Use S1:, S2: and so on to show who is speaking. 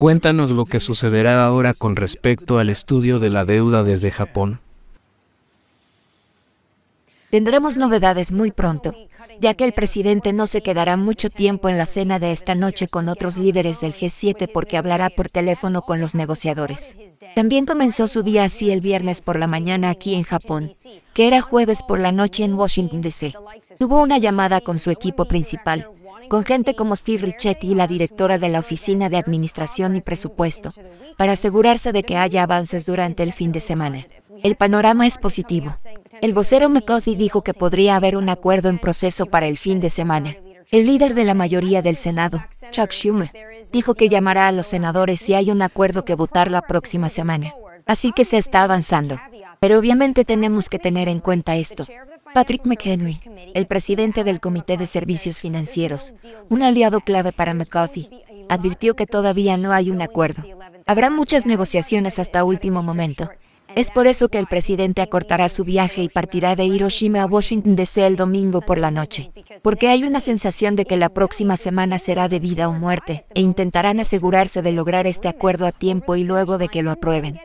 S1: Cuéntanos lo que sucederá ahora con respecto al estudio de la deuda desde Japón. Tendremos novedades muy pronto, ya que el presidente no se quedará mucho tiempo en la cena de esta noche con otros líderes del G7 porque hablará por teléfono con los negociadores. También comenzó su día así el viernes por la mañana aquí en Japón, que era jueves por la noche en Washington, D.C. Tuvo una llamada con su equipo principal, con gente como Steve Ricchetti y la directora de la Oficina de Administración y Presupuesto, para asegurarse de que haya avances durante el fin de semana. El panorama es positivo. El vocero McCarthy dijo que podría haber un acuerdo en proceso para el fin de semana. El líder de la mayoría del Senado, Chuck Schumer, dijo que llamará a los senadores si hay un acuerdo que votar la próxima semana. Así que se está avanzando. Pero obviamente tenemos que tener en cuenta esto, Patrick McHenry, el presidente del Comité de Servicios Financieros, un aliado clave para McCarthy, advirtió que todavía no hay un acuerdo. Habrá muchas negociaciones hasta último momento. Es por eso que el presidente acortará su viaje y partirá de Hiroshima a Washington DC el domingo por la noche, porque hay una sensación de que la próxima semana será de vida o muerte, e intentarán asegurarse de lograr este acuerdo a tiempo y luego de que lo aprueben.